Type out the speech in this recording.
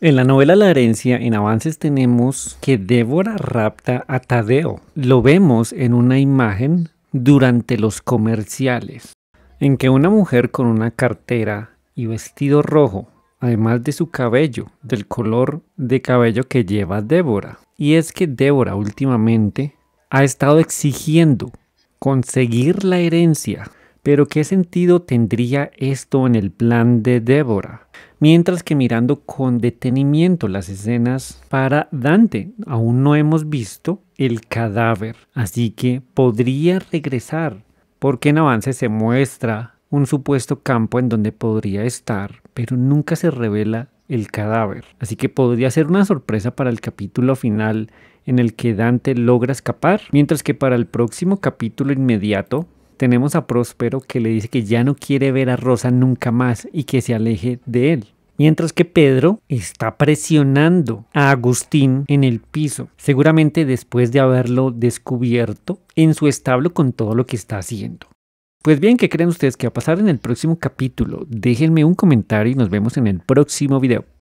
En la novela La herencia, en avances tenemos que Débora rapta a Tadeo. Lo vemos en una imagen durante los comerciales, en que una mujer con una cartera y vestido rojo, además de su cabello, del color de cabello que lleva Débora. Y es que Débora últimamente ha estado exigiendo conseguir la herencia pero ¿qué sentido tendría esto en el plan de Débora? Mientras que mirando con detenimiento las escenas para Dante, aún no hemos visto el cadáver, así que podría regresar, porque en avance se muestra un supuesto campo en donde podría estar, pero nunca se revela el cadáver. Así que podría ser una sorpresa para el capítulo final en el que Dante logra escapar, mientras que para el próximo capítulo inmediato tenemos a Próspero que le dice que ya no quiere ver a Rosa nunca más y que se aleje de él. Mientras que Pedro está presionando a Agustín en el piso, seguramente después de haberlo descubierto en su establo con todo lo que está haciendo. Pues bien, ¿qué creen ustedes que va a pasar en el próximo capítulo? Déjenme un comentario y nos vemos en el próximo video.